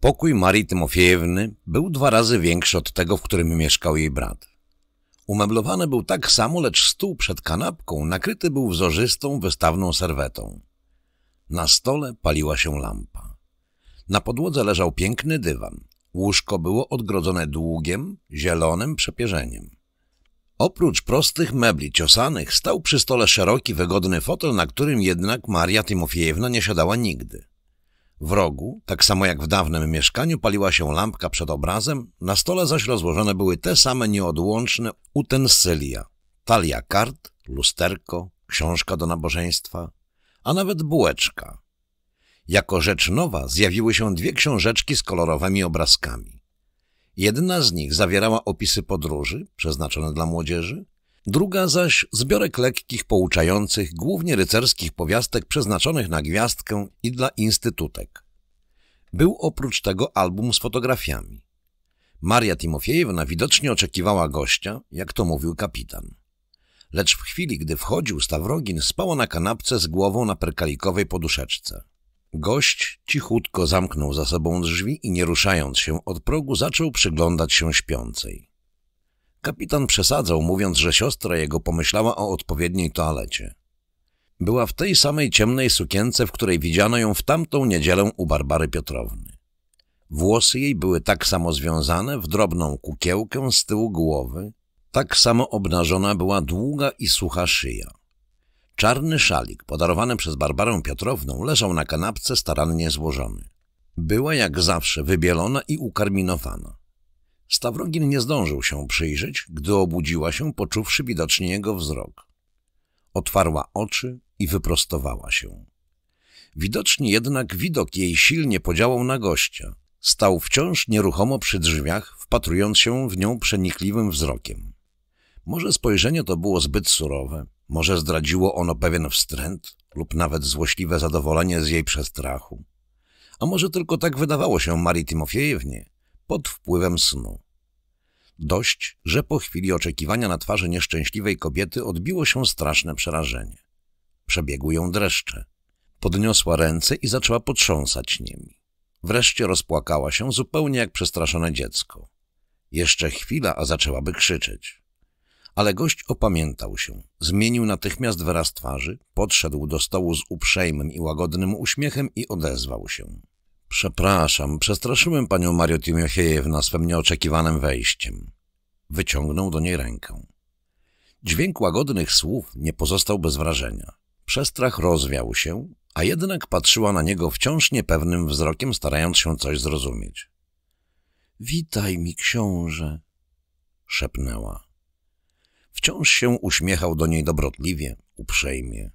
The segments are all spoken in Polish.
Pokój Marii Tymofiejewny był dwa razy większy od tego, w którym mieszkał jej brat. Umeblowany był tak samo, lecz stół przed kanapką nakryty był wzorzystą, wystawną serwetą. Na stole paliła się lampa. Na podłodze leżał piękny dywan. Łóżko było odgrodzone długiem, zielonym przepierzeniem. Oprócz prostych mebli ciosanych stał przy stole szeroki, wygodny fotel, na którym jednak Maria Tymofiejewna nie siadała nigdy. W rogu, tak samo jak w dawnym mieszkaniu, paliła się lampka przed obrazem, na stole zaś rozłożone były te same nieodłączne utensylia. Talia kart, lusterko, książka do nabożeństwa, a nawet bułeczka. Jako rzecz nowa zjawiły się dwie książeczki z kolorowymi obrazkami. Jedna z nich zawierała opisy podróży, przeznaczone dla młodzieży, druga zaś zbiorek lekkich, pouczających, głównie rycerskich powiastek przeznaczonych na gwiazdkę i dla instytutek. Był oprócz tego album z fotografiami. Maria Timofiejewna widocznie oczekiwała gościa, jak to mówił kapitan. Lecz w chwili, gdy wchodził Stawrogin, spała na kanapce z głową na perkalikowej poduszeczce. Gość cichutko zamknął za sobą drzwi i nie ruszając się od progu zaczął przyglądać się śpiącej. Kapitan przesadzał, mówiąc, że siostra jego pomyślała o odpowiedniej toalecie. Była w tej samej ciemnej sukience, w której widziano ją w tamtą niedzielę u Barbary Piotrowny. Włosy jej były tak samo związane w drobną kukiełkę z tyłu głowy, tak samo obnażona była długa i sucha szyja. Czarny szalik, podarowany przez Barbarę Piotrowną, leżał na kanapce starannie złożony. Była jak zawsze wybielona i ukarminowana. Stawrogin nie zdążył się przyjrzeć, gdy obudziła się, poczuwszy widocznie jego wzrok. Otwarła oczy i wyprostowała się. Widocznie jednak widok jej silnie podziałał na gościa. Stał wciąż nieruchomo przy drzwiach, wpatrując się w nią przenikliwym wzrokiem. Może spojrzenie to było zbyt surowe, może zdradziło ono pewien wstręt lub nawet złośliwe zadowolenie z jej przestrachu. A może tylko tak wydawało się Marii Timofiejewnie, pod wpływem snu. Dość, że po chwili oczekiwania na twarzy nieszczęśliwej kobiety odbiło się straszne przerażenie. Przebiegły ją dreszcze. Podniosła ręce i zaczęła potrząsać nimi. Wreszcie rozpłakała się zupełnie jak przestraszone dziecko. Jeszcze chwila, a zaczęłaby krzyczeć. Ale gość opamiętał się, zmienił natychmiast wyraz twarzy, podszedł do stołu z uprzejmym i łagodnym uśmiechem i odezwał się. Przepraszam, przestraszyłem panią Marię Timiochiejewna swym nieoczekiwanym wejściem. Wyciągnął do niej rękę. Dźwięk łagodnych słów nie pozostał bez wrażenia. Przestrach rozwiał się, a jednak patrzyła na niego wciąż niepewnym wzrokiem, starając się coś zrozumieć. — Witaj mi, książę! — szepnęła. Wciąż się uśmiechał do niej dobrotliwie, uprzejmie.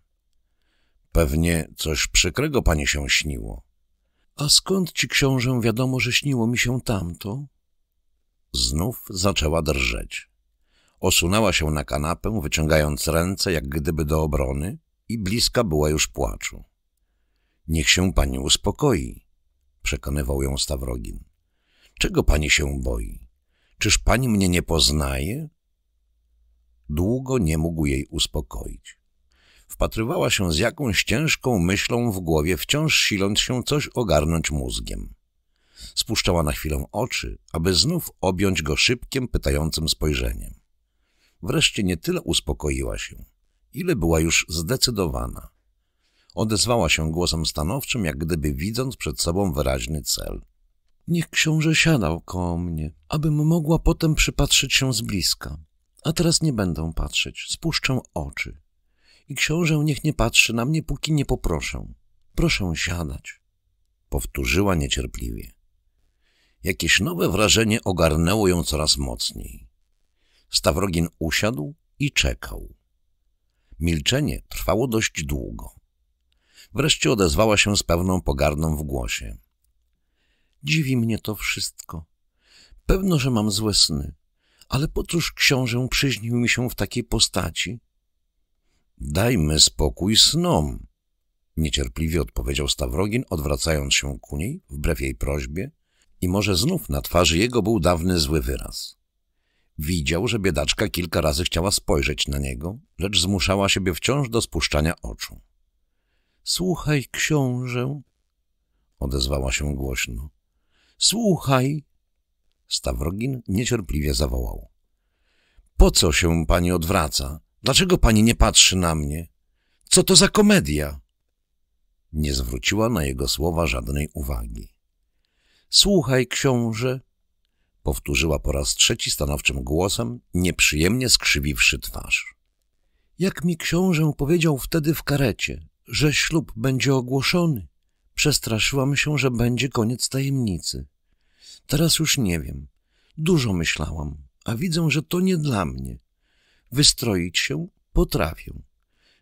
— Pewnie coś przykrego pani się śniło. A skąd ci, książę, wiadomo, że śniło mi się tamto? Znów zaczęła drżeć. Osunęła się na kanapę, wyciągając ręce, jak gdyby do obrony, i bliska była już płaczu. Niech się pani uspokoi, przekonywał ją Stawrogin. Czego pani się boi? Czyż pani mnie nie poznaje? Długo nie mógł jej uspokoić wpatrywała się z jakąś ciężką myślą w głowie, wciąż siląc się coś ogarnąć mózgiem. Spuszczała na chwilę oczy, aby znów objąć go szybkiem, pytającym spojrzeniem. Wreszcie nie tyle uspokoiła się, ile była już zdecydowana. Odezwała się głosem stanowczym, jak gdyby widząc przed sobą wyraźny cel. Niech książę siadał koło mnie, abym mogła potem przypatrzyć się z bliska. A teraz nie będę patrzeć, spuszczę oczy i książę niech nie patrzy na mnie, póki nie poproszę. Proszę siadać. Powtórzyła niecierpliwie. Jakieś nowe wrażenie ogarnęło ją coraz mocniej. Stawrogin usiadł i czekał. Milczenie trwało dość długo. Wreszcie odezwała się z pewną pogardą w głosie. Dziwi mnie to wszystko. Pewno, że mam złe sny, ale po cóż książę przyźnił mi się w takiej postaci? Dajmy spokój snom, niecierpliwie odpowiedział Stawrogin, odwracając się ku niej, wbrew jej prośbie, i może znów na twarzy jego był dawny zły wyraz. Widział, że biedaczka kilka razy chciała spojrzeć na niego, lecz zmuszała siebie wciąż do spuszczania oczu. — Słuchaj, książę! — odezwała się głośno. — Słuchaj! Stawrogin niecierpliwie zawołał. — Po co się pani odwraca? Dlaczego pani nie patrzy na mnie? Co to za komedia? Nie zwróciła na jego słowa żadnej uwagi. Słuchaj, książę, powtórzyła po raz trzeci stanowczym głosem, nieprzyjemnie skrzywiwszy twarz. Jak mi książę powiedział wtedy w karecie, że ślub będzie ogłoszony, przestraszyłam się, że będzie koniec tajemnicy. Teraz już nie wiem. Dużo myślałam, a widzę, że to nie dla mnie. Wystroić się potrafię.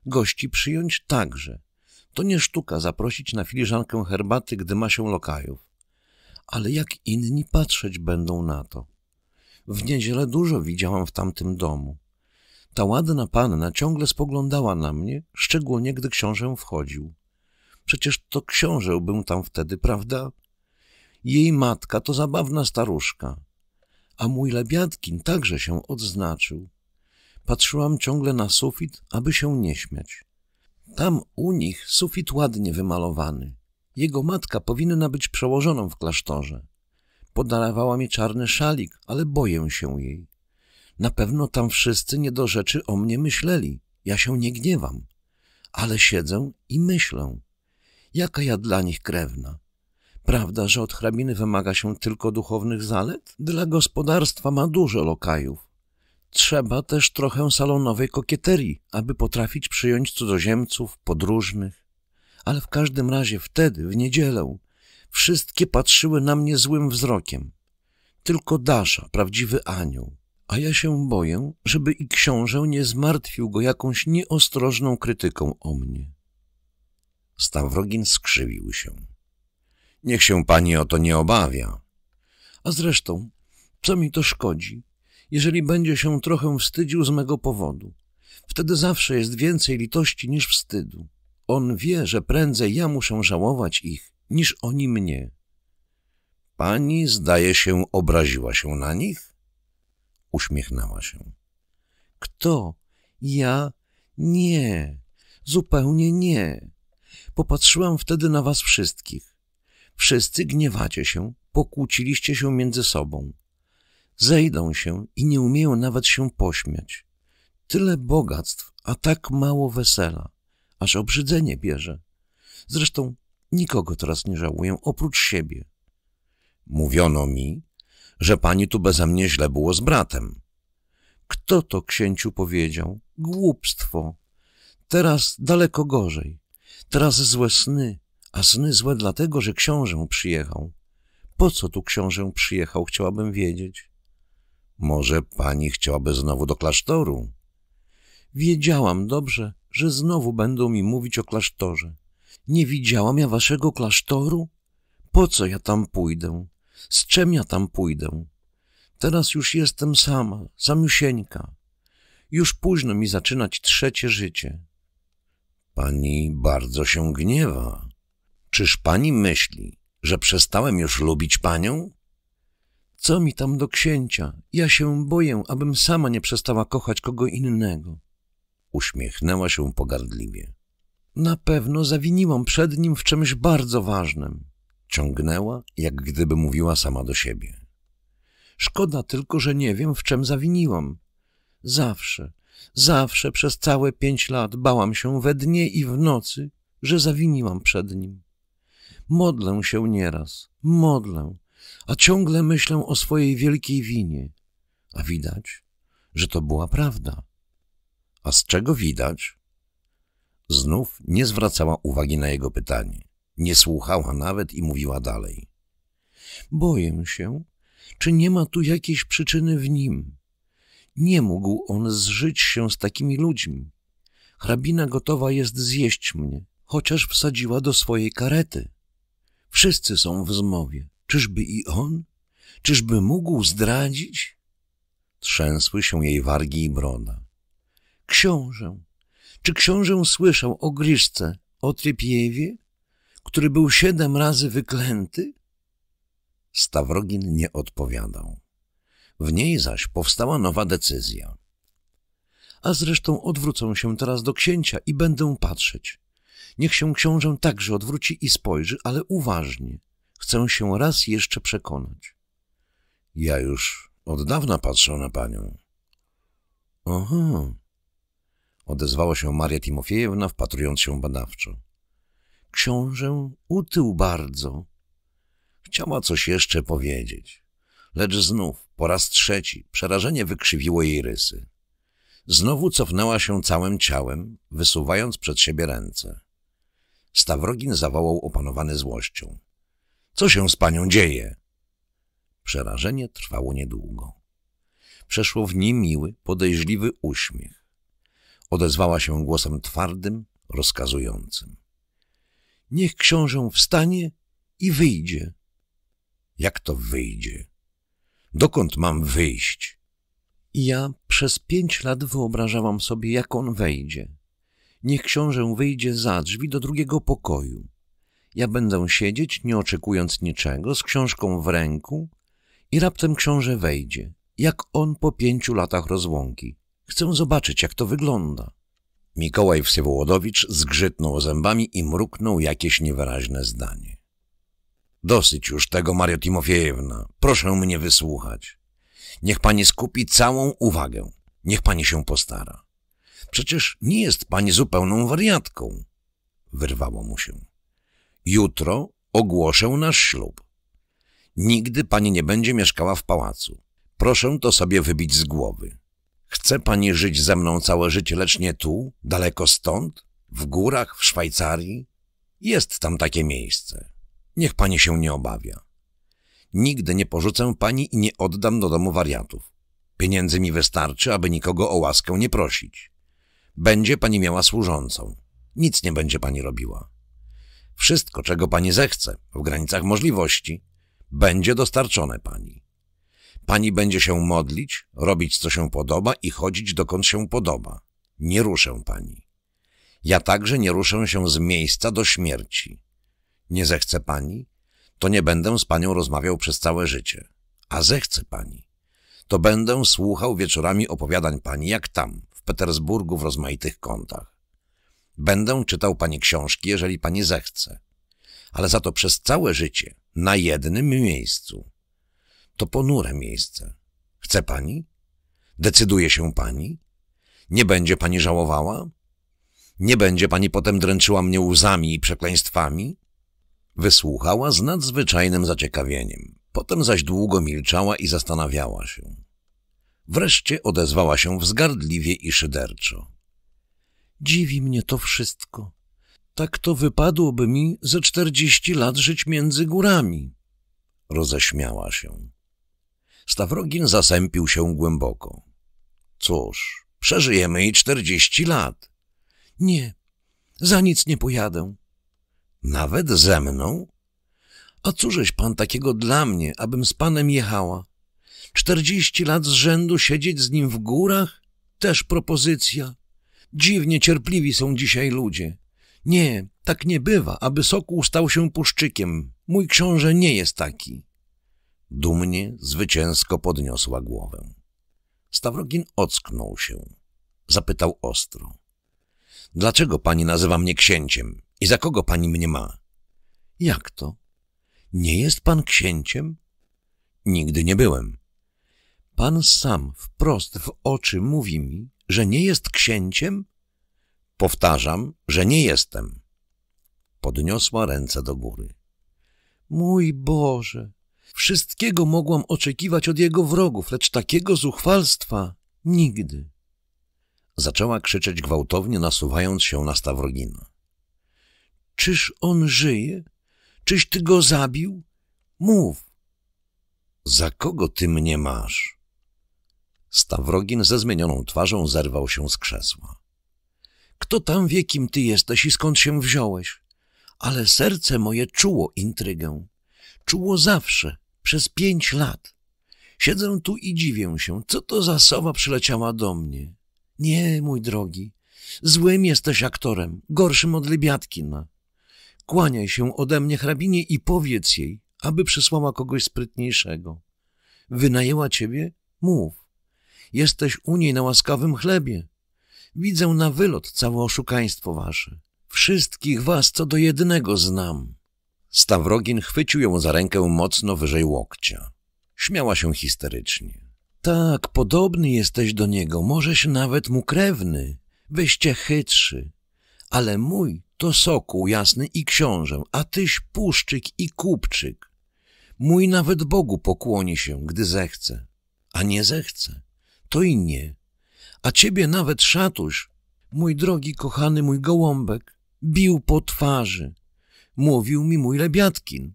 Gości przyjąć także. To nie sztuka zaprosić na filiżankę herbaty, gdy ma się lokajów. Ale jak inni patrzeć będą na to? W niedzielę dużo widziałam w tamtym domu. Ta ładna panna ciągle spoglądała na mnie, szczególnie gdy książę wchodził. Przecież to książę był tam wtedy, prawda? Jej matka to zabawna staruszka. A mój Lebiatkin także się odznaczył. Patrzyłam ciągle na sufit, aby się nie śmiać. Tam u nich sufit ładnie wymalowany. Jego matka powinna być przełożoną w klasztorze. Podarowała mi czarny szalik, ale boję się jej. Na pewno tam wszyscy nie do rzeczy o mnie myśleli. Ja się nie gniewam. Ale siedzę i myślę. Jaka ja dla nich krewna. Prawda, że od hrabiny wymaga się tylko duchownych zalet? Dla gospodarstwa ma dużo lokajów. Trzeba też trochę salonowej kokieterii, aby potrafić przyjąć cudzoziemców, podróżnych. Ale w każdym razie wtedy, w niedzielę, wszystkie patrzyły na mnie złym wzrokiem. Tylko Dasza, prawdziwy anioł. A ja się boję, żeby i książę nie zmartwił go jakąś nieostrożną krytyką o mnie. Stawrogin skrzywił się. Niech się pani o to nie obawia. A zresztą, co mi to szkodzi? jeżeli będzie się trochę wstydził z mego powodu. Wtedy zawsze jest więcej litości niż wstydu. On wie, że prędzej ja muszę żałować ich, niż oni mnie. Pani, zdaje się, obraziła się na nich? Uśmiechnęła się. Kto? Ja? Nie, zupełnie nie. Popatrzyłam wtedy na was wszystkich. Wszyscy gniewacie się, pokłóciliście się między sobą zejdą się i nie umieją nawet się pośmiać. Tyle bogactw, a tak mało wesela, aż obrzydzenie bierze. Zresztą nikogo teraz nie żałuję oprócz siebie. Mówiono mi, że pani tu bezemnie źle było z bratem. Kto to księciu powiedział? Głupstwo. Teraz daleko gorzej. Teraz złe sny, a sny złe dlatego, że książę przyjechał. Po co tu książę przyjechał, chciałabym wiedzieć. Może pani chciałaby znowu do klasztoru? Wiedziałam dobrze, że znowu będą mi mówić o klasztorze. Nie widziałam ja waszego klasztoru? Po co ja tam pójdę? Z czym ja tam pójdę? Teraz już jestem sama, samiusieńka. Już późno mi zaczynać trzecie życie. Pani bardzo się gniewa. Czyż pani myśli, że przestałem już lubić panią? Co mi tam do księcia? Ja się boję, abym sama nie przestała kochać kogo innego. Uśmiechnęła się pogardliwie. Na pewno zawiniłam przed nim w czymś bardzo ważnym. Ciągnęła, jak gdyby mówiła sama do siebie. Szkoda tylko, że nie wiem, w czym zawiniłam. Zawsze, zawsze przez całe pięć lat bałam się we dnie i w nocy, że zawiniłam przed nim. Modlę się nieraz, modlę, a ciągle myślę o swojej wielkiej winie. A widać, że to była prawda. A z czego widać? Znów nie zwracała uwagi na jego pytanie. Nie słuchała nawet i mówiła dalej. Boję się, czy nie ma tu jakiejś przyczyny w nim. Nie mógł on zżyć się z takimi ludźmi. Hrabina gotowa jest zjeść mnie, chociaż wsadziła do swojej karety. Wszyscy są w zmowie. Czyżby i on? Czyżby mógł zdradzić? Trzęsły się jej wargi i broda. Książę! Czy książę słyszał o Griszce, o Trypiewie, który był siedem razy wyklęty? Stawrogin nie odpowiadał. W niej zaś powstała nowa decyzja. A zresztą odwrócę się teraz do księcia i będę patrzeć. Niech się książę także odwróci i spojrzy, ale uważnie, Chcę się raz jeszcze przekonać. Ja już od dawna patrzę na panią. Aha, odezwała się Maria Timofiejewna, wpatrując się badawczo. Książę utył bardzo. Chciała coś jeszcze powiedzieć, lecz znów, po raz trzeci, przerażenie wykrzywiło jej rysy. Znowu cofnęła się całym ciałem, wysuwając przed siebie ręce. Stawrogin zawołał opanowany złością. Co się z panią dzieje? Przerażenie trwało niedługo. Przeszło w niej miły, podejrzliwy uśmiech. Odezwała się głosem twardym, rozkazującym. Niech książę wstanie i wyjdzie. Jak to wyjdzie? Dokąd mam wyjść? I ja przez pięć lat wyobrażałam sobie, jak on wejdzie. Niech książę wyjdzie za drzwi do drugiego pokoju. Ja będę siedzieć, nie oczekując niczego, z książką w ręku i raptem książę wejdzie, jak on po pięciu latach rozłąki. Chcę zobaczyć, jak to wygląda. Mikołaj Wsiewołodowicz zgrzytnął zębami i mruknął jakieś niewyraźne zdanie. Dosyć już tego, Mario Timofiejewna. Proszę mnie wysłuchać. Niech pani skupi całą uwagę. Niech pani się postara. Przecież nie jest pani zupełną wariatką. Wyrwało mu się. Jutro ogłoszę nasz ślub. Nigdy pani nie będzie mieszkała w pałacu. Proszę to sobie wybić z głowy. Chce pani żyć ze mną całe życie, lecz nie tu, daleko stąd, w górach, w Szwajcarii? Jest tam takie miejsce. Niech pani się nie obawia. Nigdy nie porzucę pani i nie oddam do domu wariatów. Pieniędzy mi wystarczy, aby nikogo o łaskę nie prosić. Będzie pani miała służącą. Nic nie będzie pani robiła. Wszystko, czego pani zechce, w granicach możliwości, będzie dostarczone pani. Pani będzie się modlić, robić co się podoba i chodzić dokąd się podoba. Nie ruszę pani. Ja także nie ruszę się z miejsca do śmierci. Nie zechce pani? To nie będę z panią rozmawiał przez całe życie. A zechce pani? To będę słuchał wieczorami opowiadań pani jak tam, w Petersburgu w rozmaitych kątach. Będę czytał pani książki, jeżeli pani zechce. Ale za to przez całe życie, na jednym miejscu. To ponure miejsce. Chce pani? Decyduje się pani? Nie będzie pani żałowała? Nie będzie pani potem dręczyła mnie łzami i przekleństwami? Wysłuchała z nadzwyczajnym zaciekawieniem. Potem zaś długo milczała i zastanawiała się. Wreszcie odezwała się wzgardliwie i szyderczo. Dziwi mnie to wszystko. Tak to wypadłoby mi ze czterdzieści lat żyć między górami. Roześmiała się. Stawrogin zasępił się głęboko. Cóż, przeżyjemy i czterdzieści lat. Nie, za nic nie pojadę. Nawet ze mną? A cóżeś pan takiego dla mnie, abym z panem jechała? Czterdzieści lat z rzędu siedzieć z nim w górach? Też propozycja. Dziwnie cierpliwi są dzisiaj ludzie. Nie, tak nie bywa, aby sokół stał się puszczykiem. Mój książę nie jest taki. Dumnie, zwycięsko podniosła głowę. Stawrogin ocknął się. Zapytał ostro. Dlaczego pani nazywa mnie księciem i za kogo pani mnie ma? Jak to? Nie jest pan księciem? Nigdy nie byłem. Pan sam wprost w oczy mówi mi, że nie jest księciem? Powtarzam, że nie jestem. Podniosła ręce do góry. Mój Boże, wszystkiego mogłam oczekiwać od jego wrogów, lecz takiego zuchwalstwa nigdy. Zaczęła krzyczeć gwałtownie, nasuwając się na Stawrogina. Czyż on żyje? Czyś ty go zabił? Mów! Za kogo ty mnie masz? Stawrogin ze zmienioną twarzą zerwał się z krzesła. Kto tam wie, kim ty jesteś i skąd się wziąłeś? Ale serce moje czuło intrygę. Czuło zawsze, przez pięć lat. Siedzę tu i dziwię się, co to za sowa przyleciała do mnie. Nie, mój drogi, złym jesteś aktorem, gorszym od Lebiatkina. Kłaniaj się ode mnie hrabinie i powiedz jej, aby przysłała kogoś sprytniejszego. Wynajęła ciebie? Mów. Jesteś u niej na łaskawym chlebie. Widzę na wylot całe oszukaństwo wasze. Wszystkich was co do jednego znam. Stawrogin chwycił ją za rękę mocno wyżej łokcia. Śmiała się histerycznie. Tak, podobny jesteś do niego, możeś nawet mu krewny. Wyście chytrzy. Ale mój to sokół jasny i książę, a tyś puszczyk i kupczyk. Mój nawet Bogu pokłoni się, gdy zechce, a nie zechce to i nie. A ciebie nawet szatuś, mój drogi, kochany mój gołąbek, bił po twarzy. Mówił mi mój Lebiatkin.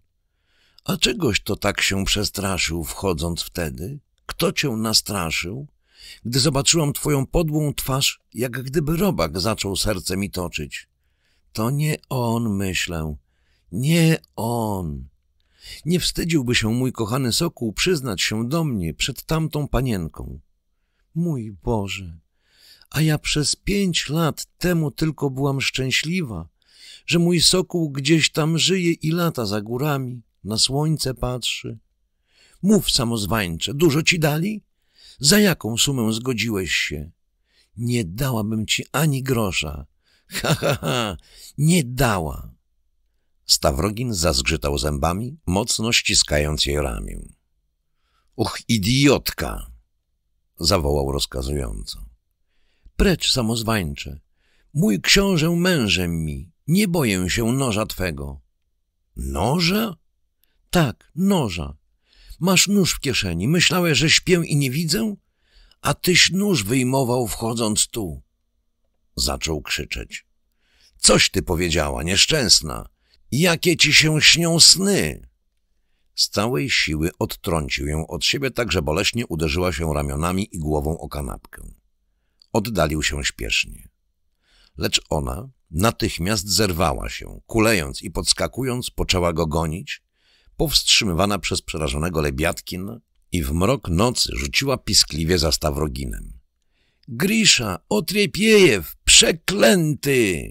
A czegoś to tak się przestraszył, wchodząc wtedy? Kto cię nastraszył? Gdy zobaczyłam twoją podłą twarz, jak gdyby robak zaczął serce mi toczyć. To nie on, myślę. Nie on. Nie wstydziłby się mój kochany Sokół przyznać się do mnie przed tamtą panienką. Mój Boże, a ja przez pięć lat temu tylko byłam szczęśliwa, że mój sokół gdzieś tam żyje i lata za górami, na słońce patrzy. Mów, samozwańcze, dużo ci dali? Za jaką sumę zgodziłeś się? Nie dałabym ci ani grosza. Ha, ha, ha, nie dała. Stawrogin zazgrzytał zębami, mocno ściskając jej ramię. Och, idiotka! zawołał rozkazująco. Precz, samozwańcze! Mój książę mężem mi, nie boję się noża twego. Noża? Tak, noża. Masz nóż w kieszeni, myślałeś, że śpię i nie widzę? A tyś nóż wyjmował, wchodząc tu. Zaczął krzyczeć. Coś ty powiedziała, nieszczęsna! Jakie ci się śnią sny? Z całej siły odtrącił ją od siebie, tak że boleśnie uderzyła się ramionami i głową o kanapkę. Oddalił się śpiesznie. Lecz ona natychmiast zerwała się, kulejąc i podskakując poczęła go gonić, powstrzymywana przez przerażonego Lebiatkin i w mrok nocy rzuciła piskliwie za Stawroginem. Grisza, otrypiejew, przeklęty!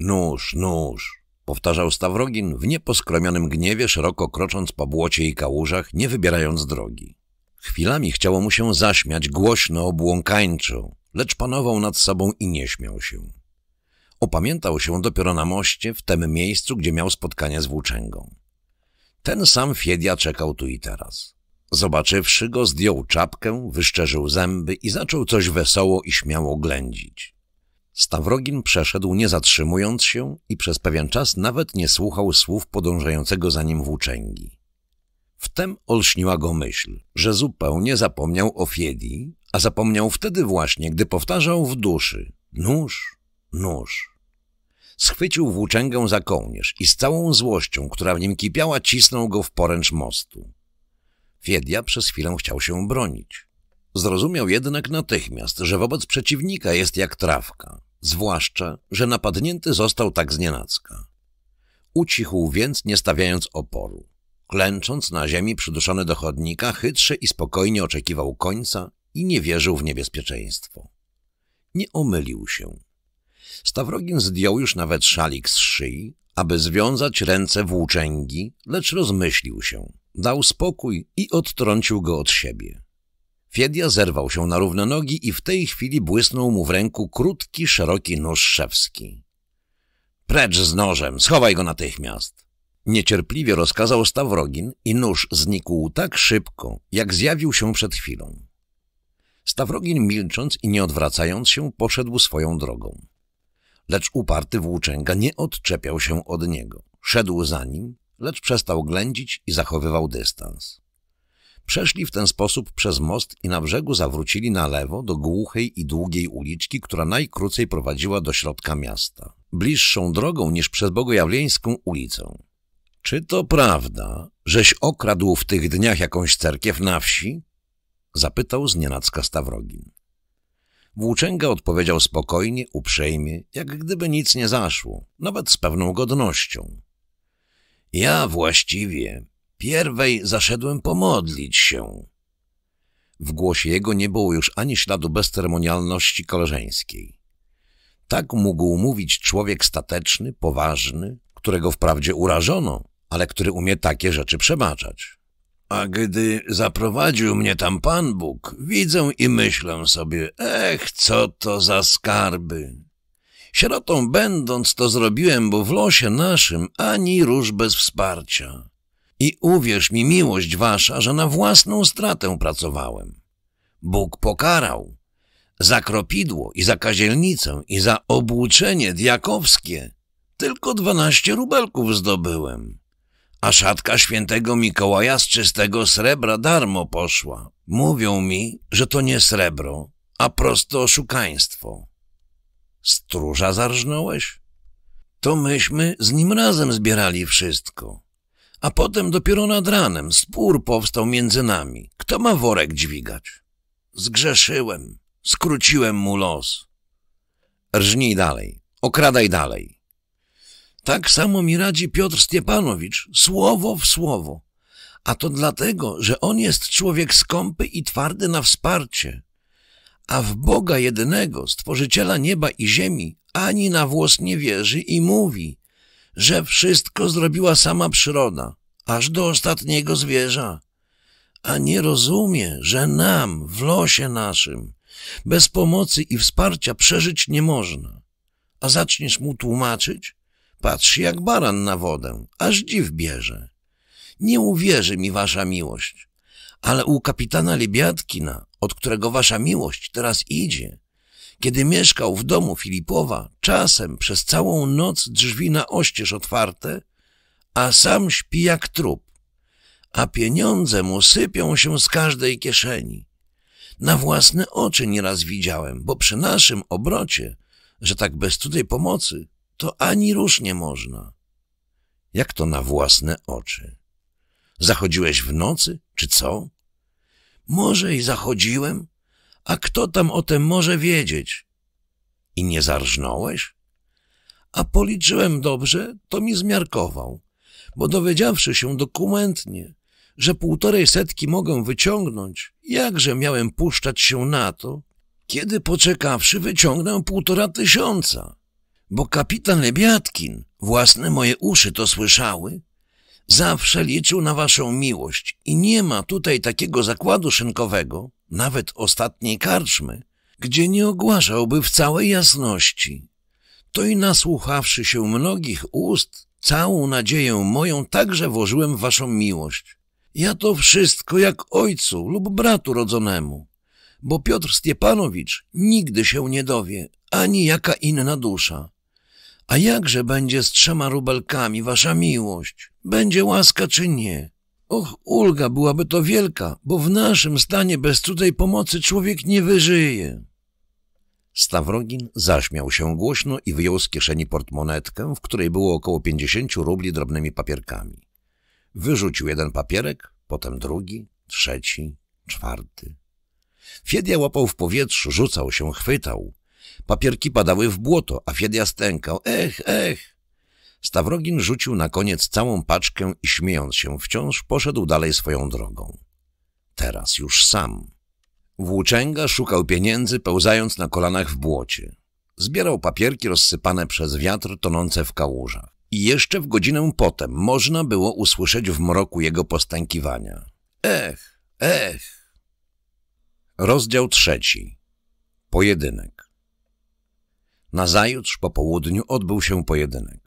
Nóż, nóż! powtarzał Stawrogin w nieposkromionym gniewie, szeroko krocząc po błocie i kałużach, nie wybierając drogi. Chwilami chciało mu się zaśmiać głośno, obłąkańczo, lecz panował nad sobą i nie śmiał się. Opamiętał się dopiero na moście, w tym miejscu, gdzie miał spotkanie z włóczęgą. Ten sam Fiedia czekał tu i teraz. Zobaczywszy go, zdjął czapkę, wyszczerzył zęby i zaczął coś wesoło i śmiało ględzić. Stawrogin przeszedł, nie zatrzymując się i przez pewien czas nawet nie słuchał słów podążającego za nim włóczęgi. Wtem olśniła go myśl, że zupełnie zapomniał o Fiedi, a zapomniał wtedy właśnie, gdy powtarzał w duszy nóż, nóż. Schwycił włóczęgę za kołnierz i z całą złością, która w nim kipiała, cisnął go w poręcz mostu. Fiedia przez chwilę chciał się bronić. Zrozumiał jednak natychmiast, że wobec przeciwnika jest jak trawka zwłaszcza, że napadnięty został tak znienacka. Ucichł więc, nie stawiając oporu. Klęcząc na ziemi przyduszony do chodnika, chytrze i spokojnie oczekiwał końca i nie wierzył w niebezpieczeństwo. Nie omylił się. Stawrogin zdjął już nawet szalik z szyi, aby związać ręce włóczęgi, lecz rozmyślił się. Dał spokój i odtrącił go od siebie. Fiedia zerwał się na nogi i w tej chwili błysnął mu w ręku krótki, szeroki nóż szewski. Precz z nożem, schowaj go natychmiast. Niecierpliwie rozkazał Stawrogin i nóż znikł tak szybko, jak zjawił się przed chwilą. Stawrogin milcząc i nie odwracając się poszedł swoją drogą. Lecz uparty włóczęga nie odczepiał się od niego. Szedł za nim, lecz przestał ględzić i zachowywał dystans. Przeszli w ten sposób przez most i na brzegu zawrócili na lewo do głuchej i długiej uliczki, która najkrócej prowadziła do środka miasta. Bliższą drogą niż przez Bogojawleńską ulicę. Czy to prawda, żeś okradł w tych dniach jakąś cerkiew na wsi? Zapytał znienacka Stawrogin. Włóczęga odpowiedział spokojnie, uprzejmie, jak gdyby nic nie zaszło, nawet z pewną godnością. Ja właściwie pierwej zaszedłem pomodlić się. W głosie jego nie było już ani śladu bezceremonialności koleżeńskiej. Tak mógł mówić człowiek stateczny, poważny, którego wprawdzie urażono, ale który umie takie rzeczy przebaczać. A gdy zaprowadził mnie tam Pan Bóg, widzę i myślę sobie, ech, co to za skarby. Sierotą będąc to zrobiłem, bo w losie naszym ani róż bez wsparcia. I uwierz mi, miłość wasza, że na własną stratę pracowałem. Bóg pokarał. Za kropidło i za kazielnicę i za obłuczenie diakowskie tylko dwanaście rubelków zdobyłem. A szatka świętego Mikołaja z czystego srebra darmo poszła. Mówią mi, że to nie srebro, a prosto oszukaństwo. Stróża zarżnąłeś? To myśmy z nim razem zbierali wszystko a potem dopiero nad ranem spór powstał między nami. Kto ma worek dźwigać? Zgrzeszyłem. Skróciłem mu los. Rżnij dalej. Okradaj dalej. Tak samo mi radzi Piotr Stiepanowicz, słowo w słowo. A to dlatego, że on jest człowiek skąpy i twardy na wsparcie. A w Boga jedynego, stworzyciela nieba i ziemi, ani na włos nie wierzy i mówi, że wszystko zrobiła sama przyroda, aż do ostatniego zwierza, a nie rozumie, że nam, w losie naszym, bez pomocy i wsparcia przeżyć nie można. A zaczniesz mu tłumaczyć? Patrzy jak baran na wodę, aż dziw bierze. Nie uwierzy mi wasza miłość, ale u kapitana Libiatkina, od którego wasza miłość teraz idzie, kiedy mieszkał w domu Filipowa, czasem przez całą noc drzwi na oścież otwarte, a sam śpi jak trup, a pieniądze mu sypią się z każdej kieszeni. Na własne oczy nieraz widziałem, bo przy naszym obrocie, że tak bez cudzej pomocy, to ani rusz nie można. Jak to na własne oczy? Zachodziłeś w nocy, czy co? Może i zachodziłem, a kto tam o tem może wiedzieć? I nie zarżnąłeś? A policzyłem dobrze, to mi zmiarkował, bo dowiedziawszy się dokumentnie, że półtorej setki mogę wyciągnąć, jakże miałem puszczać się na to, kiedy poczekawszy wyciągnę półtora tysiąca, bo kapitan Lebiatkin, własne moje uszy to słyszały, zawsze liczył na waszą miłość i nie ma tutaj takiego zakładu szynkowego, nawet ostatniej karczmy, gdzie nie ogłaszałby w całej jasności. To i nasłuchawszy się mnogich ust, całą nadzieję moją także włożyłem w waszą miłość. Ja to wszystko jak ojcu lub bratu rodzonemu, bo Piotr Stiepanowicz nigdy się nie dowie, ani jaka inna dusza. A jakże będzie z trzema rubelkami wasza miłość? Będzie łaska czy nie? Och, ulga byłaby to wielka, bo w naszym stanie bez cudzej pomocy człowiek nie wyżyje. Stawrogin zaśmiał się głośno i wyjął z kieszeni portmonetkę, w której było około pięćdziesięciu rubli drobnymi papierkami. Wyrzucił jeden papierek, potem drugi, trzeci, czwarty. Fiedia łapał w powietrzu, rzucał się, chwytał. Papierki padały w błoto, a Fiedia stękał. Ech, ech! Stawrogin rzucił na koniec całą paczkę i śmiejąc się wciąż poszedł dalej swoją drogą. Teraz już sam. Włóczęga szukał pieniędzy, pełzając na kolanach w błocie. Zbierał papierki rozsypane przez wiatr tonące w kałużach. I jeszcze w godzinę potem można było usłyszeć w mroku jego postękiwania. Ech, ech! Rozdział trzeci. Pojedynek. Nazajutrz po południu odbył się pojedynek.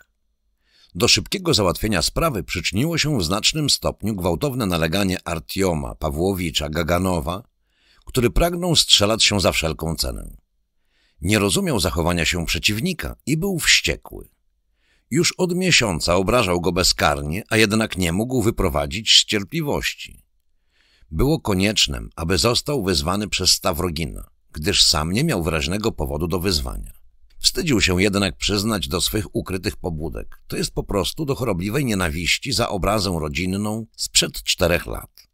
Do szybkiego załatwienia sprawy przyczyniło się w znacznym stopniu gwałtowne naleganie Artioma, Pawłowicza, Gaganowa, który pragnął strzelać się za wszelką cenę. Nie rozumiał zachowania się przeciwnika i był wściekły. Już od miesiąca obrażał go bezkarnie, a jednak nie mógł wyprowadzić z cierpliwości. Było koniecznym, aby został wezwany przez Stawrogina, gdyż sam nie miał wyraźnego powodu do wyzwania. Wstydził się jednak przyznać do swych ukrytych pobudek. To jest po prostu do chorobliwej nienawiści za obrazę rodzinną sprzed czterech lat.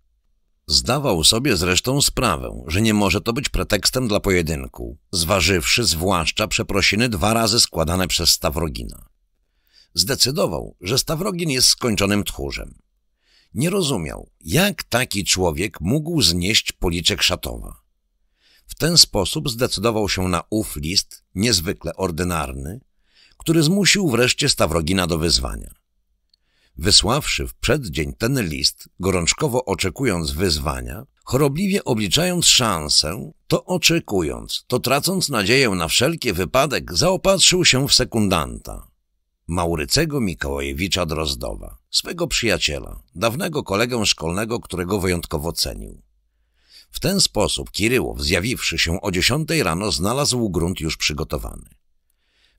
Zdawał sobie zresztą sprawę, że nie może to być pretekstem dla pojedynku, zważywszy zwłaszcza przeprosiny dwa razy składane przez Stawrogina. Zdecydował, że Stawrogin jest skończonym tchórzem. Nie rozumiał, jak taki człowiek mógł znieść policzek szatowa. W ten sposób zdecydował się na ów list, niezwykle ordynarny, który zmusił wreszcie Stawrogina do wyzwania. Wysławszy w przeddzień ten list, gorączkowo oczekując wyzwania, chorobliwie obliczając szansę, to oczekując, to tracąc nadzieję na wszelki wypadek, zaopatrzył się w sekundanta. Maurycego Mikołajewicza Drozdowa, swego przyjaciela, dawnego kolegę szkolnego, którego wyjątkowo cenił. W ten sposób Kiryłow, zjawiwszy się o dziesiątej rano, znalazł grunt już przygotowany.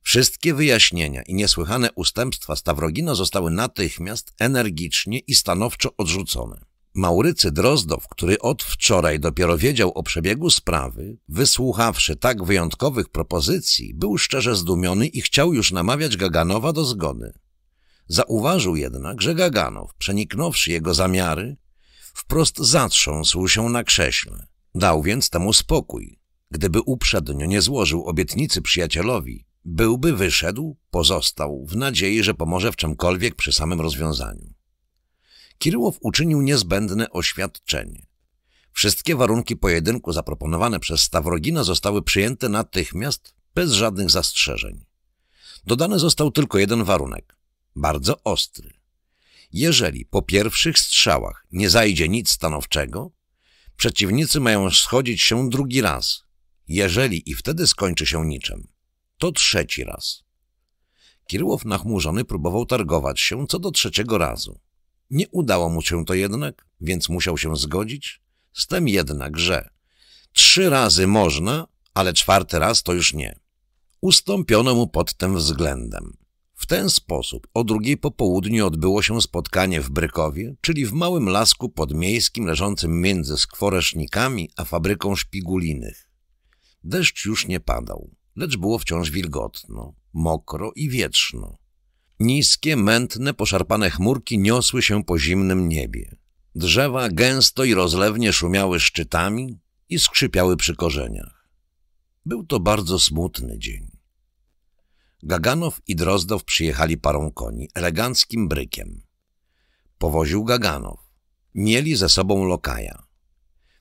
Wszystkie wyjaśnienia i niesłychane ustępstwa Stawrogina zostały natychmiast energicznie i stanowczo odrzucone. Maurycy Drozdow, który od wczoraj dopiero wiedział o przebiegu sprawy, wysłuchawszy tak wyjątkowych propozycji, był szczerze zdumiony i chciał już namawiać Gaganowa do zgody. Zauważył jednak, że Gaganow, przeniknąwszy jego zamiary, wprost zatrząsł się na krześle. Dał więc temu spokój. Gdyby uprzednio nie złożył obietnicy przyjacielowi, byłby wyszedł, pozostał, w nadziei, że pomoże w czymkolwiek przy samym rozwiązaniu. Kiryłow uczynił niezbędne oświadczenie. Wszystkie warunki pojedynku zaproponowane przez Stawrogina zostały przyjęte natychmiast, bez żadnych zastrzeżeń. Dodany został tylko jeden warunek, bardzo ostry. Jeżeli po pierwszych strzałach nie zajdzie nic stanowczego, przeciwnicy mają schodzić się drugi raz. Jeżeli i wtedy skończy się niczym, to trzeci raz. Kirłow nachmurzony próbował targować się co do trzeciego razu. Nie udało mu się to jednak, więc musiał się zgodzić. Z tym jednak, że trzy razy można, ale czwarty raz to już nie. Ustąpiono mu pod tym względem. W ten sposób o drugiej po południu odbyło się spotkanie w Brykowie, czyli w małym lasku podmiejskim leżącym między skworesznikami a fabryką szpigulinych. Deszcz już nie padał, lecz było wciąż wilgotno, mokro i wietrzno. Niskie, mętne, poszarpane chmurki niosły się po zimnym niebie. Drzewa gęsto i rozlewnie szumiały szczytami i skrzypiały przy korzeniach. Był to bardzo smutny dzień. Gaganow i Drozdow przyjechali parą koni, eleganckim brykiem. Powoził Gaganow. Mieli ze sobą lokaja.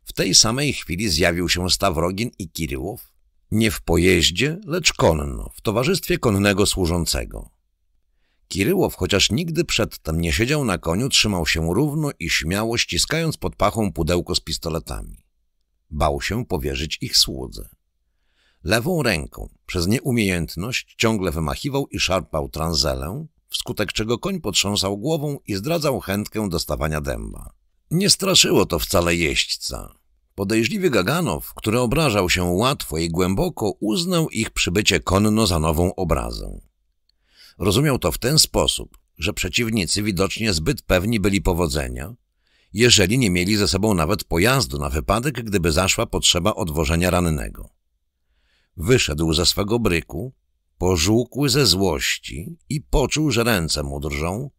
W tej samej chwili zjawił się Stawrogin i Kiryłow. nie w pojeździe, lecz konno, w towarzystwie konnego służącego. Kiryłow, chociaż nigdy przedtem nie siedział na koniu, trzymał się równo i śmiało, ściskając pod pachą pudełko z pistoletami. Bał się powierzyć ich słudze. Lewą ręką przez nieumiejętność ciągle wymachiwał i szarpał tranzelę, wskutek czego koń potrząsał głową i zdradzał chętkę dostawania dęba. Nie straszyło to wcale jeźdźca. Podejrzliwy Gaganow, który obrażał się łatwo i głęboko, uznał ich przybycie konno za nową obrazę. Rozumiał to w ten sposób, że przeciwnicy widocznie zbyt pewni byli powodzenia, jeżeli nie mieli ze sobą nawet pojazdu na wypadek, gdyby zaszła potrzeba odwożenia rannego. Wyszedł ze swego bryku, pożółkły ze złości i poczuł, że ręce mu drżą,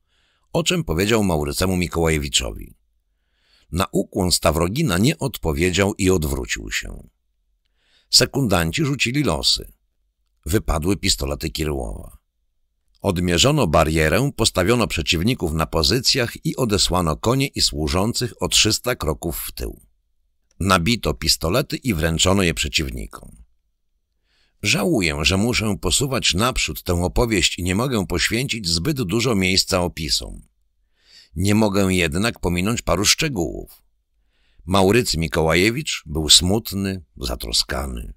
o czym powiedział Maurycemu Mikołajewiczowi. Na ukłon Stawrogina nie odpowiedział i odwrócił się. Sekundanci rzucili losy. Wypadły pistolety Kirłowa. Odmierzono barierę, postawiono przeciwników na pozycjach i odesłano konie i służących o 300 kroków w tył. Nabito pistolety i wręczono je przeciwnikom. Żałuję, że muszę posuwać naprzód tę opowieść i nie mogę poświęcić zbyt dużo miejsca opisom. Nie mogę jednak pominąć paru szczegółów. Maurycy Mikołajewicz był smutny, zatroskany.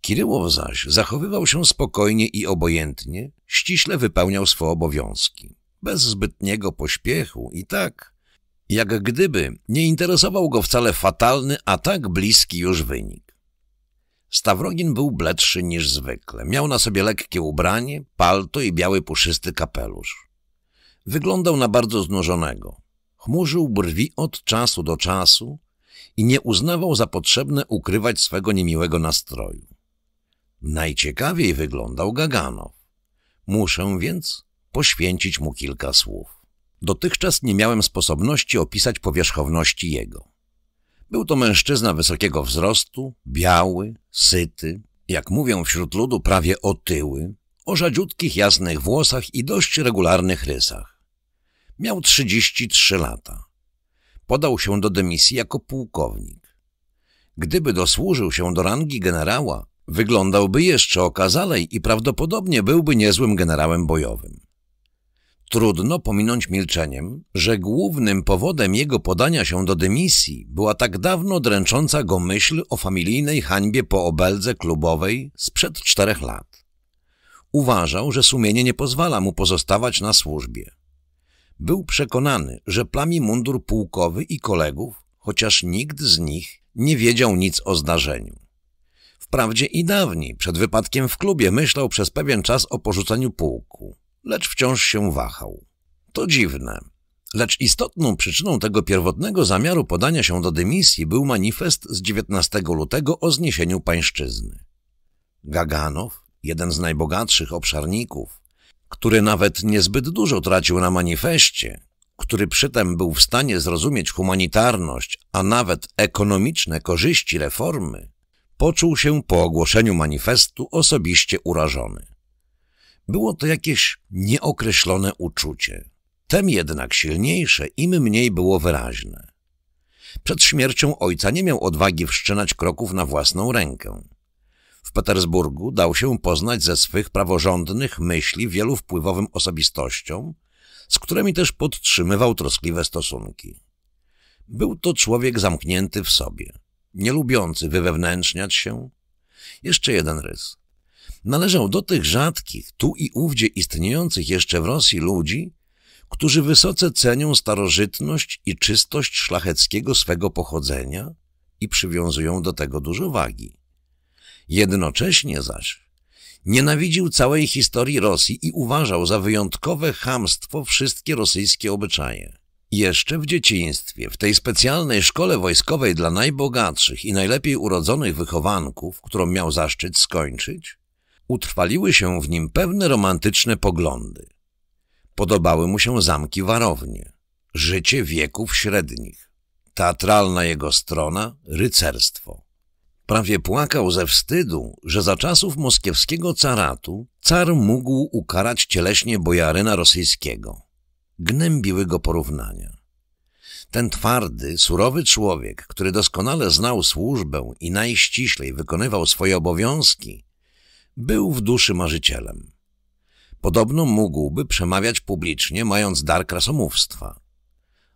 Kiryłow zaś zachowywał się spokojnie i obojętnie, ściśle wypełniał swoje obowiązki. Bez zbytniego pośpiechu i tak, jak gdyby nie interesował go wcale fatalny, a tak bliski już wynik. Stawrogin był bledszy niż zwykle. Miał na sobie lekkie ubranie, palto i biały puszysty kapelusz. Wyglądał na bardzo znużonego. Chmurzył brwi od czasu do czasu i nie uznawał za potrzebne ukrywać swego niemiłego nastroju. Najciekawiej wyglądał Gaganow. Muszę więc poświęcić mu kilka słów. Dotychczas nie miałem sposobności opisać powierzchowności jego. Był to mężczyzna wysokiego wzrostu, biały, syty, jak mówią wśród ludu prawie otyły, o rzadziutkich jasnych włosach i dość regularnych rysach. Miał 33 lata. Podał się do dymisji jako pułkownik. Gdyby dosłużył się do rangi generała, wyglądałby jeszcze okazalej i prawdopodobnie byłby niezłym generałem bojowym. Trudno pominąć milczeniem, że głównym powodem jego podania się do dymisji była tak dawno dręcząca go myśl o familijnej hańbie po obeldze klubowej sprzed czterech lat. Uważał, że sumienie nie pozwala mu pozostawać na służbie. Był przekonany, że plami mundur pułkowy i kolegów, chociaż nikt z nich nie wiedział nic o zdarzeniu. Wprawdzie i dawniej, przed wypadkiem w klubie, myślał przez pewien czas o porzuceniu pułku – lecz wciąż się wahał. To dziwne. Lecz istotną przyczyną tego pierwotnego zamiaru podania się do dymisji był manifest z 19 lutego o zniesieniu pańszczyzny. Gaganow, jeden z najbogatszych obszarników, który nawet niezbyt dużo tracił na manifestie, który przytem był w stanie zrozumieć humanitarność, a nawet ekonomiczne korzyści reformy, poczuł się po ogłoszeniu manifestu osobiście urażony. Było to jakieś nieokreślone uczucie. Tem jednak silniejsze, im mniej było wyraźne. Przed śmiercią ojca nie miał odwagi wszczynać kroków na własną rękę. W Petersburgu dał się poznać ze swych praworządnych myśli wielu wpływowym osobistościom, z którymi też podtrzymywał troskliwe stosunki. Był to człowiek zamknięty w sobie, nie lubiący wywewnętrzniać się. Jeszcze jeden rys należał do tych rzadkich, tu i ówdzie istniejących jeszcze w Rosji ludzi, którzy wysoce cenią starożytność i czystość szlacheckiego swego pochodzenia i przywiązują do tego dużo wagi. Jednocześnie zaś nienawidził całej historii Rosji i uważał za wyjątkowe hamstwo wszystkie rosyjskie obyczaje. Jeszcze w dzieciństwie, w tej specjalnej szkole wojskowej dla najbogatszych i najlepiej urodzonych wychowanków, którą miał zaszczyt skończyć, utrwaliły się w nim pewne romantyczne poglądy. Podobały mu się zamki warownie, życie wieków średnich, teatralna jego strona, rycerstwo. Prawie płakał ze wstydu, że za czasów moskiewskiego caratu car mógł ukarać cieleśnie bojaryna rosyjskiego. Gnębiły go porównania. Ten twardy, surowy człowiek, który doskonale znał służbę i najściślej wykonywał swoje obowiązki, był w duszy marzycielem. Podobno mógłby przemawiać publicznie, mając dar krasomówstwa.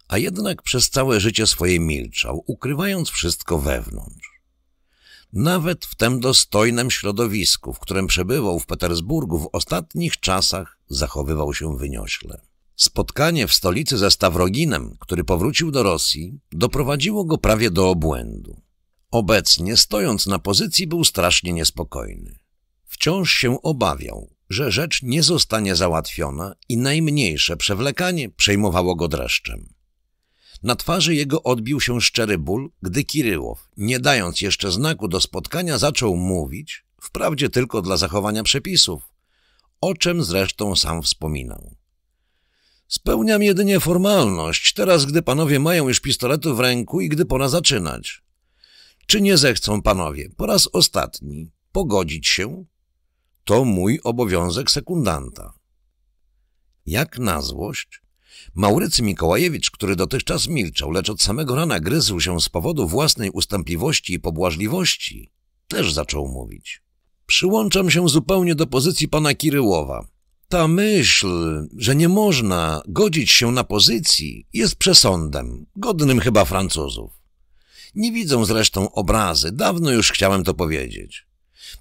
A jednak przez całe życie swoje milczał, ukrywając wszystko wewnątrz. Nawet w tym dostojnym środowisku, w którym przebywał w Petersburgu, w ostatnich czasach zachowywał się wyniośle. Spotkanie w stolicy ze Stawroginem, który powrócił do Rosji, doprowadziło go prawie do obłędu. Obecnie, stojąc na pozycji, był strasznie niespokojny. Wciąż się obawiał, że rzecz nie zostanie załatwiona i najmniejsze przewlekanie przejmowało go dreszczem. Na twarzy jego odbił się szczery ból, gdy Kiryłow, nie dając jeszcze znaku do spotkania, zaczął mówić, wprawdzie tylko dla zachowania przepisów, o czym zresztą sam wspominał. Spełniam jedynie formalność, teraz gdy panowie mają już pistolety w ręku i gdy pora zaczynać. Czy nie zechcą panowie po raz ostatni pogodzić się, to mój obowiązek sekundanta. Jak na złość? Maurycy Mikołajewicz, który dotychczas milczał, lecz od samego rana gryzł się z powodu własnej ustępliwości i pobłażliwości, też zaczął mówić. Przyłączam się zupełnie do pozycji pana Kiryłowa. Ta myśl, że nie można godzić się na pozycji, jest przesądem, godnym chyba Francuzów. Nie widzą zresztą obrazy, dawno już chciałem to powiedzieć.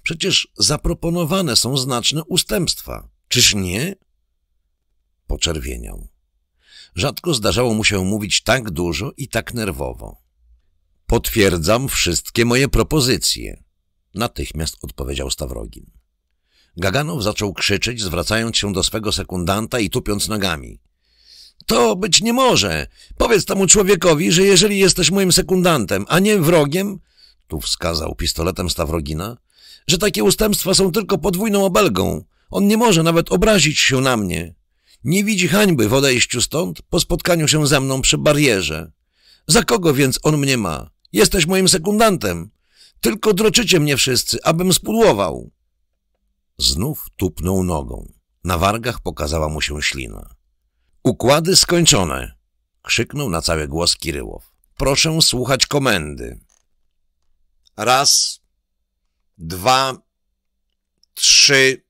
Przecież zaproponowane są znaczne ustępstwa. Czyż nie? Poczerwieniał. Rzadko zdarzało mu się mówić tak dużo i tak nerwowo. Potwierdzam wszystkie moje propozycje, natychmiast odpowiedział Stawrogin. Gaganow zaczął krzyczeć, zwracając się do swego sekundanta i tupiąc nogami. To być nie może. Powiedz temu człowiekowi, że jeżeli jesteś moim sekundantem, a nie wrogiem, tu wskazał pistoletem Stawrogina, że takie ustępstwa są tylko podwójną obelgą. On nie może nawet obrazić się na mnie. Nie widzi hańby w odejściu stąd po spotkaniu się ze mną przy barierze. Za kogo więc on mnie ma? Jesteś moim sekundantem. Tylko droczycie mnie wszyscy, abym spudłował. Znów tupnął nogą. Na wargach pokazała mu się ślina. Układy skończone! Krzyknął na cały głos Kiryłow. Proszę słuchać komendy. Raz, dwa, trzy.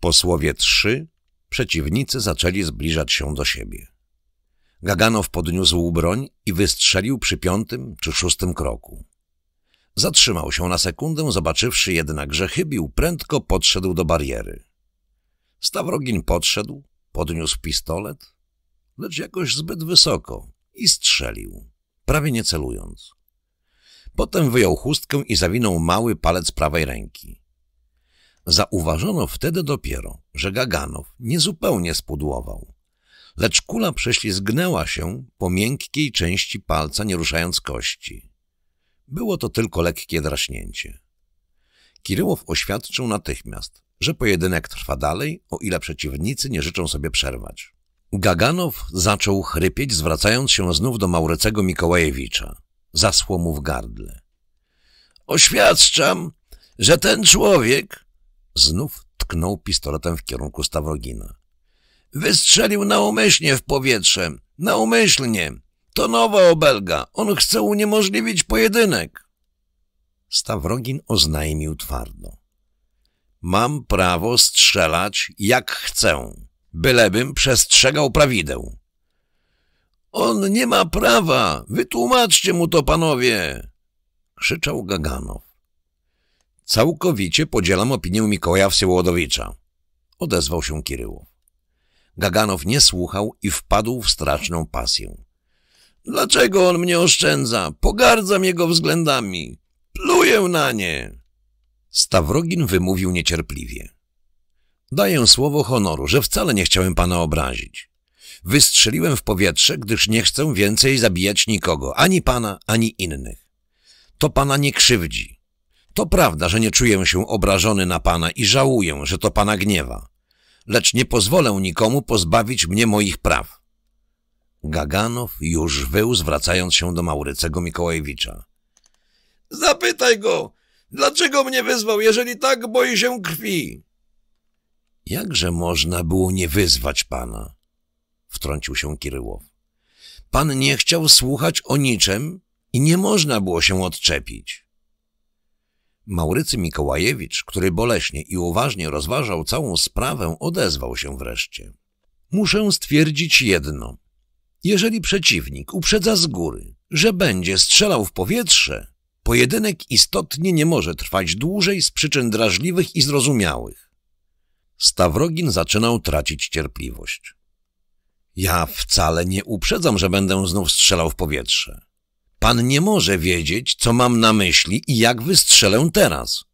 Po słowie trzy przeciwnicy zaczęli zbliżać się do siebie. Gaganow podniósł broń i wystrzelił przy piątym czy szóstym kroku. Zatrzymał się na sekundę, zobaczywszy jednak, że chybił, prędko podszedł do bariery. Stawrogin podszedł, podniósł pistolet, lecz jakoś zbyt wysoko i strzelił, prawie nie celując. Potem wyjął chustkę i zawinął mały palec prawej ręki. Zauważono wtedy dopiero, że Gaganow niezupełnie spudłował, lecz kula prześlizgnęła się po miękkiej części palca, nie ruszając kości. Było to tylko lekkie draśnięcie. Kiryłow oświadczył natychmiast, że pojedynek trwa dalej, o ile przeciwnicy nie życzą sobie przerwać. Gaganow zaczął chrypieć, zwracając się znów do Maurycego Mikołajewicza. Zasło mu w gardle. Oświadczam, że ten człowiek... Znów tknął pistoletem w kierunku Stawrogina. Wystrzelił naumyślnie w powietrze. Naumyślnie. To nowa obelga. On chce uniemożliwić pojedynek. Stawrogin oznajmił twardo. Mam prawo strzelać jak chcę, bylebym przestrzegał prawideł. On nie ma prawa! Wytłumaczcie mu to, panowie! Krzyczał Gaganow. Całkowicie podzielam opinię Mikołaja Wsyłodowicza. Odezwał się Kiryłow. Gaganow nie słuchał i wpadł w straszną pasję. Dlaczego on mnie oszczędza? Pogardzam jego względami. Pluję na nie. Stawrogin wymówił niecierpliwie. Daję słowo honoru, że wcale nie chciałem pana obrazić. Wystrzeliłem w powietrze, gdyż nie chcę więcej zabijać nikogo, ani pana, ani innych. To pana nie krzywdzi. To prawda, że nie czuję się obrażony na pana i żałuję, że to pana gniewa. Lecz nie pozwolę nikomu pozbawić mnie moich praw. Gaganow już wył, zwracając się do Maurycego Mikołajewicza. Zapytaj go, dlaczego mnie wyzwał, jeżeli tak boi się krwi? Jakże można było nie wyzwać pana? wtrącił się Kiryłow. Pan nie chciał słuchać o niczym i nie można było się odczepić. Maurycy Mikołajewicz, który boleśnie i uważnie rozważał całą sprawę, odezwał się wreszcie. Muszę stwierdzić jedno. Jeżeli przeciwnik uprzedza z góry, że będzie strzelał w powietrze, pojedynek istotnie nie może trwać dłużej z przyczyn drażliwych i zrozumiałych. Stawrogin zaczynał tracić cierpliwość. Ja wcale nie uprzedzam, że będę znów strzelał w powietrze. Pan nie może wiedzieć, co mam na myśli i jak wystrzelę teraz.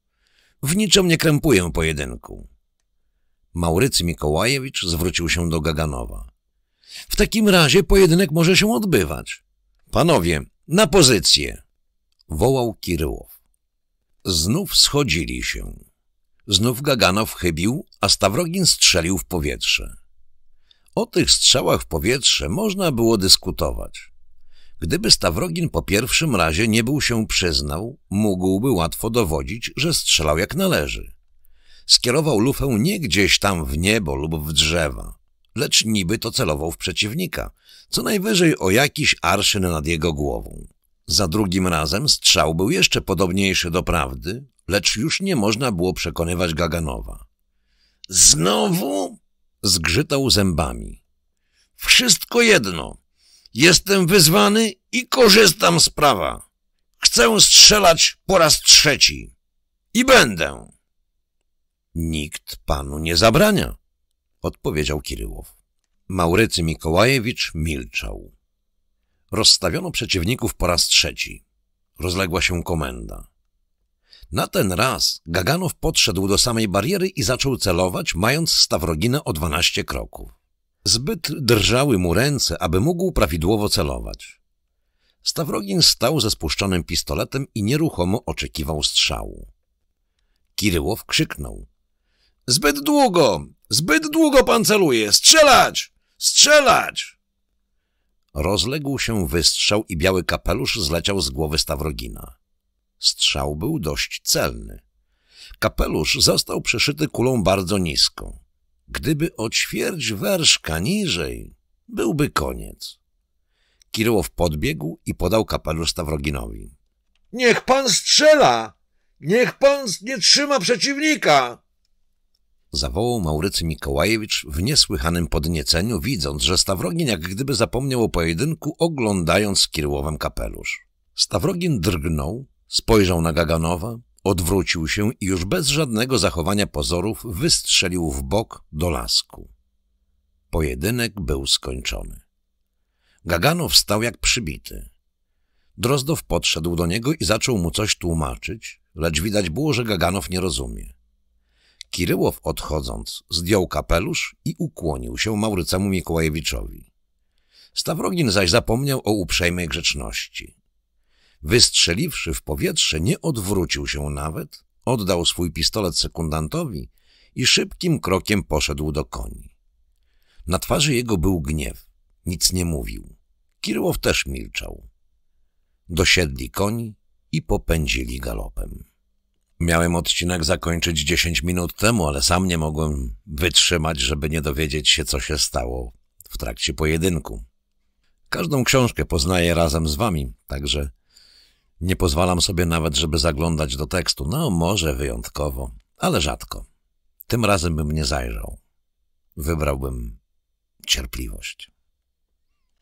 W niczym nie krępuję pojedynku. Maurycy Mikołajewicz zwrócił się do Gaganowa. W takim razie pojedynek może się odbywać. Panowie, na pozycję! Wołał Kiryłow. Znów schodzili się. Znów Gaganow chybił, a Stawrogin strzelił w powietrze. O tych strzałach w powietrze można było dyskutować. Gdyby Stawrogin po pierwszym razie nie był się przyznał, mógłby łatwo dowodzić, że strzelał jak należy. Skierował lufę nie gdzieś tam w niebo lub w drzewa, lecz niby to celował w przeciwnika, co najwyżej o jakiś arszyn nad jego głową. Za drugim razem strzał był jeszcze podobniejszy do prawdy, lecz już nie można było przekonywać Gaganowa. Znowu? Zgrzytał zębami. Wszystko jedno. Jestem wyzwany i korzystam z prawa. Chcę strzelać po raz trzeci. I będę. Nikt panu nie zabrania, odpowiedział Kiryłow. Maurycy Mikołajewicz milczał. Rozstawiono przeciwników po raz trzeci. Rozległa się komenda. Na ten raz Gaganow podszedł do samej bariery i zaczął celować, mając Stawroginę o 12 kroków. Zbyt drżały mu ręce, aby mógł prawidłowo celować. Stawrogin stał ze spuszczonym pistoletem i nieruchomo oczekiwał strzału. Kiryłow krzyknął. Zbyt długo! Zbyt długo pan celuje! Strzelać! Strzelać! Rozległ się wystrzał i biały kapelusz zleciał z głowy Stawrogina. Strzał był dość celny. Kapelusz został przeszyty kulą bardzo niską. Gdyby o ćwierć werszka niżej, byłby koniec. Kiryłow podbiegł i podał kapelusz Stawroginowi. — Niech pan strzela! Niech pan nie trzyma przeciwnika! Zawołał Maurycy Mikołajewicz w niesłychanym podnieceniu, widząc, że Stawrogin jak gdyby zapomniał o pojedynku, oglądając z Kirłowem kapelusz. Stawrogin drgnął, Spojrzał na Gaganowa, odwrócił się i już bez żadnego zachowania pozorów wystrzelił w bok do lasku. Pojedynek był skończony. Gaganow stał jak przybity. Drozdow podszedł do niego i zaczął mu coś tłumaczyć, lecz widać było, że Gaganow nie rozumie. Kiryłow odchodząc zdjął kapelusz i ukłonił się Maurycemu Mikołajewiczowi. Stawrogin zaś zapomniał o uprzejmej grzeczności. Wystrzeliwszy w powietrze, nie odwrócił się nawet, oddał swój pistolet sekundantowi i szybkim krokiem poszedł do koni. Na twarzy jego był gniew. Nic nie mówił. Kirłow też milczał. Dosiedli koni i popędzili galopem. Miałem odcinek zakończyć dziesięć minut temu, ale sam nie mogłem wytrzymać, żeby nie dowiedzieć się, co się stało w trakcie pojedynku. Każdą książkę poznaję razem z wami, także nie pozwalam sobie nawet, żeby zaglądać do tekstu. No, może wyjątkowo, ale rzadko. Tym razem bym nie zajrzał. Wybrałbym cierpliwość.